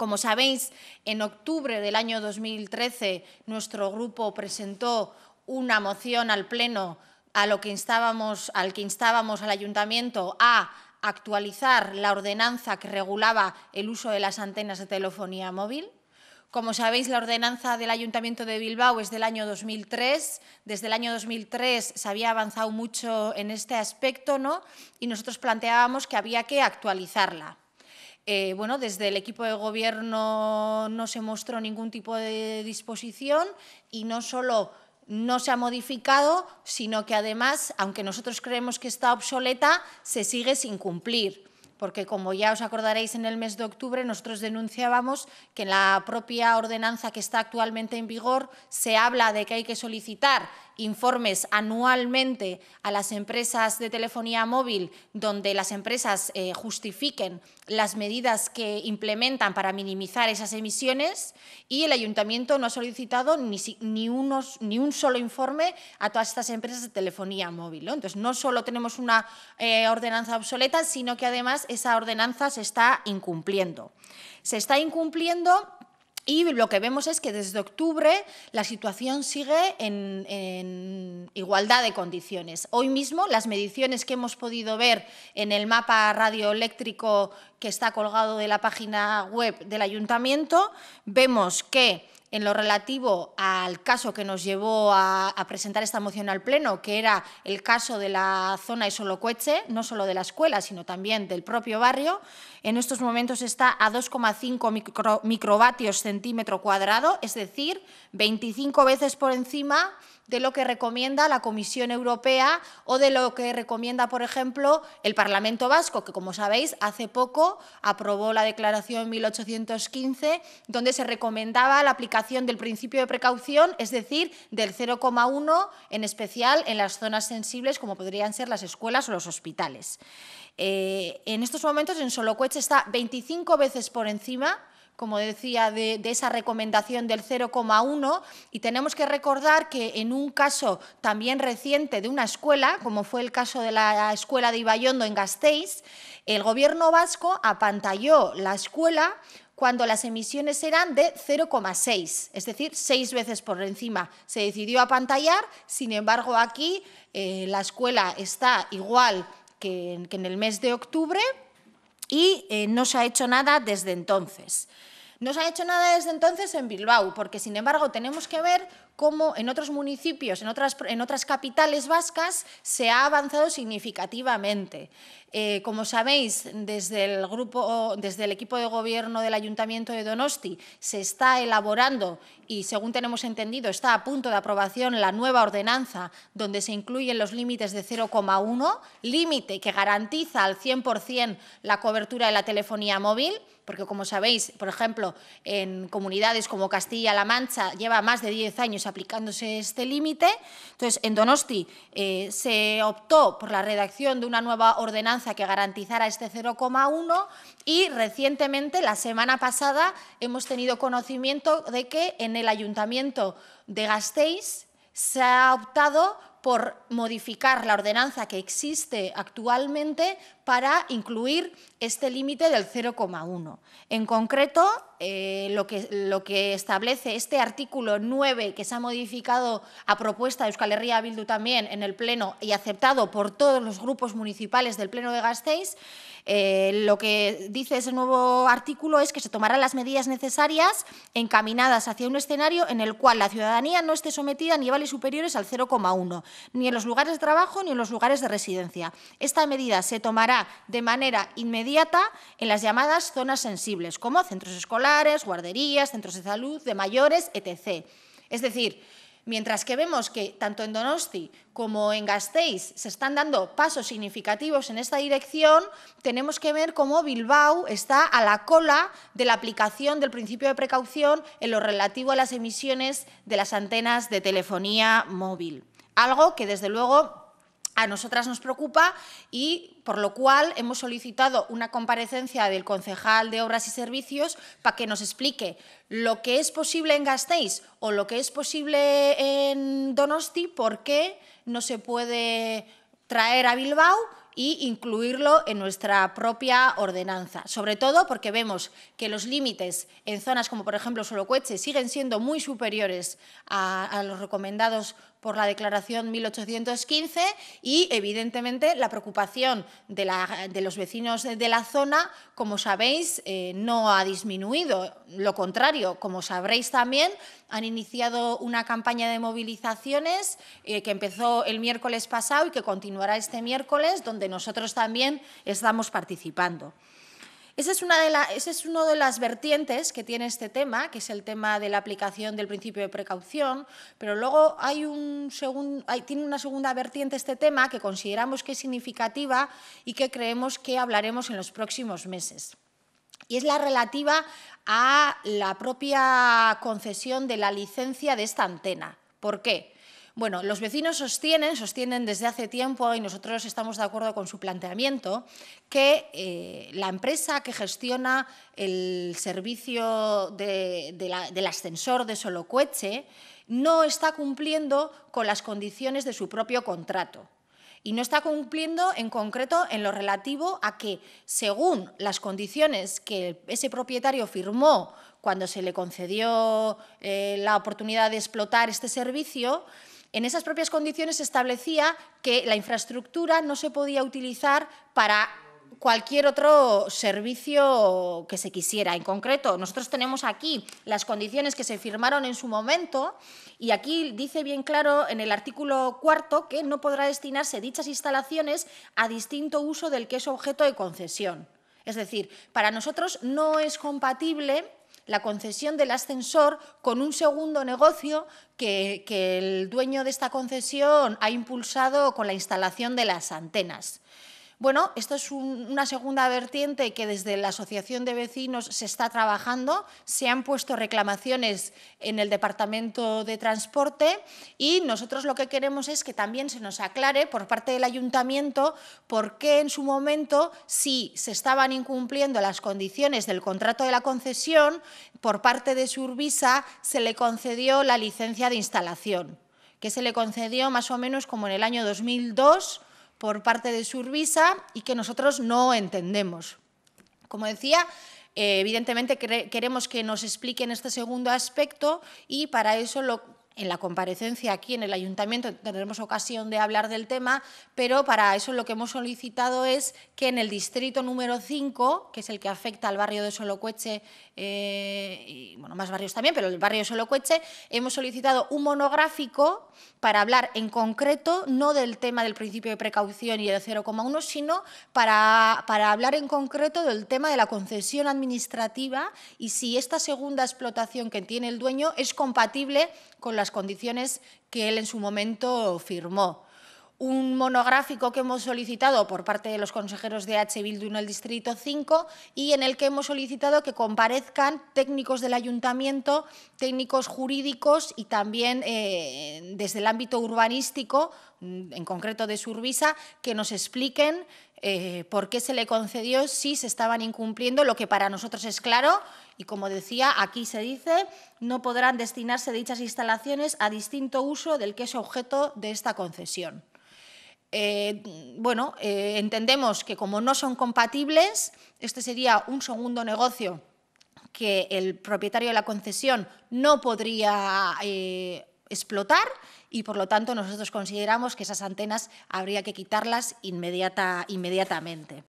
Como sabéis, en octubre del año 2013 nuestro grupo presentó una moción al Pleno a lo que instábamos, al que instábamos al Ayuntamiento a actualizar la ordenanza que regulaba el uso de las antenas de telefonía móvil. Como sabéis, la ordenanza del Ayuntamiento de Bilbao es del año 2003. Desde el año 2003 se había avanzado mucho en este aspecto ¿no? y nosotros planteábamos que había que actualizarla. Eh, bueno, desde el equipo de gobierno no se mostró ningún tipo de disposición y no solo no se ha modificado, sino que además, aunque nosotros creemos que está obsoleta, se sigue sin cumplir porque como ya os acordaréis en el mes de octubre nosotros denunciábamos que en la propia ordenanza que está actualmente en vigor se habla de que hay que solicitar informes anualmente a las empresas de telefonía móvil donde las empresas eh, justifiquen las medidas que implementan para minimizar esas emisiones y el ayuntamiento no ha solicitado ni, ni, unos, ni un solo informe a todas estas empresas de telefonía móvil. Entonces, no solo tenemos una eh, ordenanza obsoleta, sino que además esa ordenanza se está incumpliendo. Se está incumpliendo y lo que vemos es que desde octubre la situación sigue en, igualdad de condiciones. Hoy mismo las mediciones que hemos podido ver en el mapa radioeléctrico que está colgado de la página web del ayuntamiento, vemos que en lo relativo al caso que nos llevó a, presentar esta moción al Pleno, que era el caso de la zona de Solocueche, no solo de la escuela, sino también del propio barrio. En estos momentos está a 2,5 micro, microvatios centímetro cuadrado, es decir, 25 veces por encima de lo que recomienda la Comisión Europea o de lo que recomienda, por ejemplo, el Parlamento Vasco, que, como sabéis, hace poco aprobó la Declaración 1815, donde se recomendaba la aplicación del principio de precaución, es decir, del 0,1 en especial en las zonas sensibles como podrían ser las escuelas o los hospitales. Eh, en estos momentos en Solocueche está 25 veces por encima como decía, de, de, esa recomendación del 0,1 y tenemos que recordar que en un caso también reciente de una escuela, como fue el caso de la escuela de Ibayondo en Gasteiz, el gobierno vasco apantalló la escuela cuando las emisiones eran de 0,6, es decir, seis veces por encima. Se decidió apantallar, sin embargo aquí eh, la escuela está igual que en, el mes de octubre y eh, no se ha hecho nada desde entonces. No se ha hecho nada desde entonces en Bilbao, porque sin embargo tenemos que ver cómo en otros municipios, en otras, en otras capitales vascas, se ha avanzado significativamente. Eh, como sabéis, desde el, grupo, desde el equipo de gobierno del Ayuntamiento de Donosti se está elaborando y, según tenemos entendido, está a punto de aprobación la nueva ordenanza donde se incluyen los límites de 0,1, límite que garantiza al 100% la cobertura de la telefonía móvil porque como sabéis, por ejemplo, en comunidades como Castilla-La Mancha lleva más de 10 años aplicándose este límite. Entonces, en Donosti eh, se optó por la redacción de una nueva ordenanza que garantizara este 0,1 y recientemente, la semana pasada, hemos tenido conocimiento de que en el Ayuntamiento de Gasteiz se ha optado por modificar la ordenanza que existe actualmente para incluir este límite del 0,1. En concreto, eh, lo, que, establece este artículo 9 que se ha modificado a propuesta de Euskal Herria Bildu también en el Pleno y aceptado por todos los grupos municipales del Pleno de Gasteiz, eh, lo que dice ese nuevo artículo es que se tomarán las medidas necesarias encaminadas hacia un escenario en el cual la ciudadanía no esté sometida a niveles superiores al 0,1, ni en los lugares de trabajo ni en los lugares de residencia. Esta medida se tomará de manera inmediata en las llamadas zonas sensibles, como centros escolares, guarderías, centros de salud, de mayores, etc. Es decir, mientras que vemos que tanto en Donosti como en Gasteiz se están dando pasos significativos en esta dirección, tenemos que ver cómo Bilbao está a la cola de la aplicación del principio de precaución en lo relativo a las emisiones de las antenas de telefonía móvil. Algo que, desde luego, a nosotras nos preocupa y por lo cual hemos solicitado una comparecencia del concejal de Obras y Servicios para que nos explique lo que es posible en Gasteiz o lo que es posible en Donosti, por qué no se puede traer a Bilbao e incluirlo en nuestra propia ordenanza. Sobre todo porque vemos que los límites en zonas como por ejemplo Solocueche siguen siendo muy superiores a, a los recomendados por la Declaración 1815 y, evidentemente, la preocupación de, los vecinos de la zona, como sabéis, eh, no ha disminuido. Lo contrario, como sabréis también, han iniciado una campaña de movilizaciones eh, que empezó el miércoles pasado y que continuará este miércoles, donde nosotros también estamos participando. Esa es, una de es de las vertientes que tiene este tema, que es el tema de la aplicación del principio de precaución, pero luego hay un tiene una segunda vertiente este tema que consideramos que es significativa y que creemos que hablaremos en los próximos meses y es la relativa a la propia concesión de la licencia de esta antena. ¿Por qué? Bueno, los vecinos sostienen, sostienen desde hace tiempo, y nosotros estamos de acuerdo con su planteamiento, que eh, la empresa que gestiona el servicio del ascensor de Solocueche no está cumpliendo con las condiciones de su propio contrato y no está cumpliendo en concreto en lo relativo a que, según las condiciones que ese propietario firmó cuando se le concedió eh, la oportunidad de explotar este servicio, en esas propias condiciones se establecía que la infraestructura no se podía utilizar para cualquier otro servicio que se quisiera. En concreto, nosotros tenemos aquí las condiciones que se firmaron en su momento y aquí dice bien claro en el artículo cuarto que no podrá destinarse dichas instalaciones a distinto uso del que es objeto de concesión. Es decir, para nosotros no es compatible la concesión del ascensor con un segundo negocio que, el dueño de esta concesión ha impulsado con la instalación de las antenas. Bueno, esto es una segunda vertiente que desde la Asociación de Vecinos se está trabajando. Se han puesto reclamaciones en el Departamento de Transporte y nosotros lo que queremos es que también se nos aclare por parte del Ayuntamiento por qué en su momento, si se estaban incumpliendo las condiciones del contrato de la concesión, por parte de Survisa se le concedió la licencia de instalación, que se le concedió más o menos como en el año 2002 por parte de Survisa y que nosotros no entendemos. Como decía, eh, evidentemente queremos que nos expliquen este segundo aspecto y para eso lo en la comparecencia aquí en el ayuntamiento tendremos ocasión de hablar del tema, pero para eso lo que hemos solicitado es que en el distrito número 5, que es el que afecta al barrio de Solocueche, eh, y bueno, más barrios también, pero el barrio de Solocueche, hemos solicitado un monográfico para hablar en concreto, no del tema del principio de precaución y el 0,1, sino para, para hablar en concreto del tema de la concesión administrativa y si esta segunda explotación que tiene el dueño es compatible con las condiciones que él en su momento firmó un monográfico que hemos solicitado por parte de los consejeros de H. Bildu en el Distrito 5 y en el que hemos solicitado que comparezcan técnicos del ayuntamiento, técnicos jurídicos y también eh, desde el ámbito urbanístico, mm, en concreto de Survisa, que nos expliquen eh, por qué se le concedió si se estaban incumpliendo, lo que para nosotros es claro. Y como decía, aquí se dice, no podrán destinarse dichas instalaciones a distinto uso del que es objeto de esta concesión. Eh, bueno, eh, entendemos que como no son compatibles, este sería un segundo negocio que el propietario de la concesión no podría eh, explotar y por lo tanto nosotros consideramos que esas antenas habría que quitarlas inmediata, inmediatamente.